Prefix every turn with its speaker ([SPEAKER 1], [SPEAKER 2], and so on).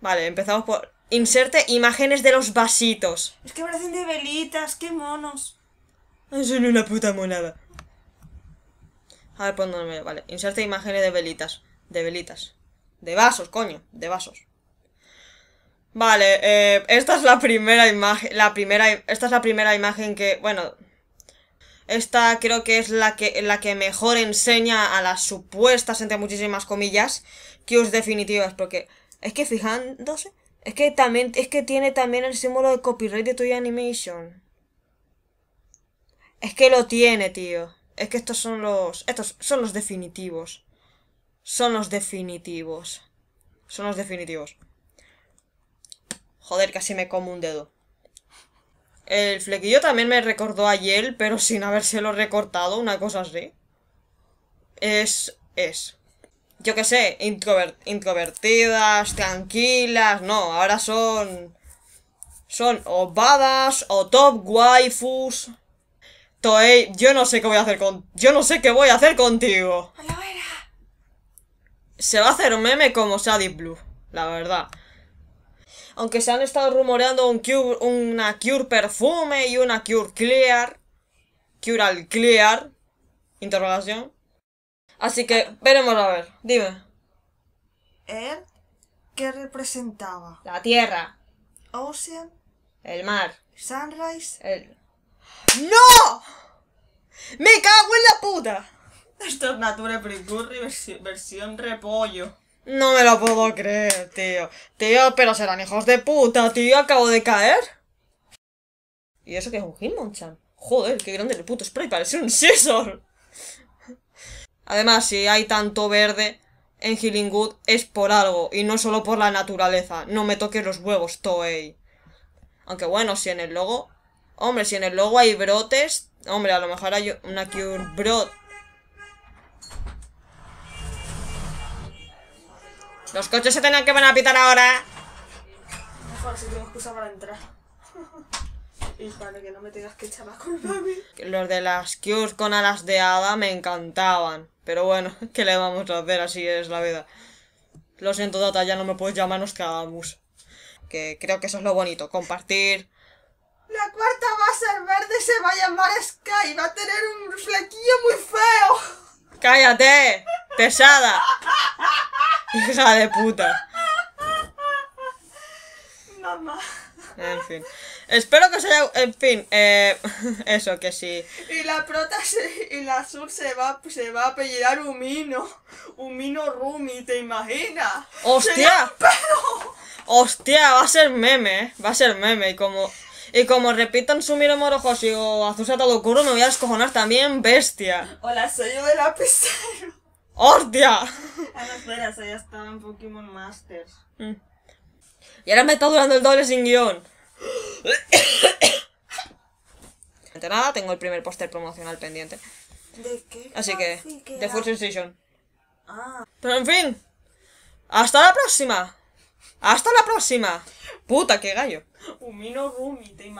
[SPEAKER 1] Vale, empezamos por... Inserte imágenes de los vasitos. Es que parecen de velitas, qué monos. Es una puta monada. A ver, ponme, vale. Inserte imágenes de velitas. De velitas. De vasos, coño. De vasos. Vale, eh, esta es la primera imagen. La primera. Esta es la primera imagen que. Bueno, esta creo que es la que, la que mejor enseña a las supuestas, entre muchísimas comillas, que os definitivas. Porque es que fijándose, es que también, es que tiene también el símbolo de copyright de Toy Animation. Es que lo tiene, tío. Es que estos son los, estos son los definitivos. Son los definitivos. Son los definitivos. Joder, casi me como un dedo. El flequillo también me recordó a Yel, pero sin habérselo recortado, una cosa así. Es... es... Yo qué sé, introvertidas, tranquilas, no, ahora son... Son o o top waifus... Toei, yo no sé qué voy a hacer con... Yo no sé qué voy a hacer contigo. Se va a hacer un meme como Sadie Blue, la verdad. Aunque se han estado rumoreando un cure, una Cure Perfume y una Cure Clear. Cure al Clear. Interrogación. Así que ah. veremos a ver. Dime. El ¿Qué representaba? La Tierra. Ocean. El mar. Sunrise. El... ¡No! ¡Me cago en la puta! Esto es Nature versión repollo. No me lo puedo creer, tío. Tío, pero serán hijos de puta, tío. Acabo de caer. ¿Y eso que es un Hitmonchan? Joder, qué grande el puto spray. Parece un Scissor. Además, si hay tanto verde en Healing es por algo. Y no solo por la naturaleza. No me toques los huevos, Toei. Aunque bueno, si en el logo... Hombre, si en el logo hay brotes... Hombre, a lo mejor hay una Cure Brot Los coches se tenían que van a pitar ahora. Mejor si tengo excusa para entrar. Y para que no me tengas que echar la culpa a mí. Los de las cures con alas de hada me encantaban. Pero bueno, ¿qué le vamos a hacer? Así es la vida. Lo siento, Data, ya no me puedes llamar cagamos. Que creo que eso es lo bonito, compartir. La cuarta va a ser verde se va a llamar Sky. Va a tener un flequillo muy feo. ¡Cállate! ¡Pesada! Hija de puta. Mamá. En fin. Espero que sea, En fin, eh, eso que sí. Y la prota se, y la Azul se va, pues se va a apellidar Un mino Rumi, ¿te imaginas? ¡Hostia! ¡Hostia! Va a ser meme, eh, Va a ser meme. Y como, y como repitan Sumiro y o Azusa culo me voy a descojonar también, bestia. Hola, soy yo de lapicero. ¡Hostia! Ah, no, espera, ya estaba en Pokémon Masters. Mm. Y ahora me está durando el doble sin guión. Entre nada, tengo el primer póster promocional pendiente. ¿De qué? Así que, de Future Sensation. Ah. Pero en fin, hasta la próxima. Hasta la próxima. Puta, qué gallo. Rumi,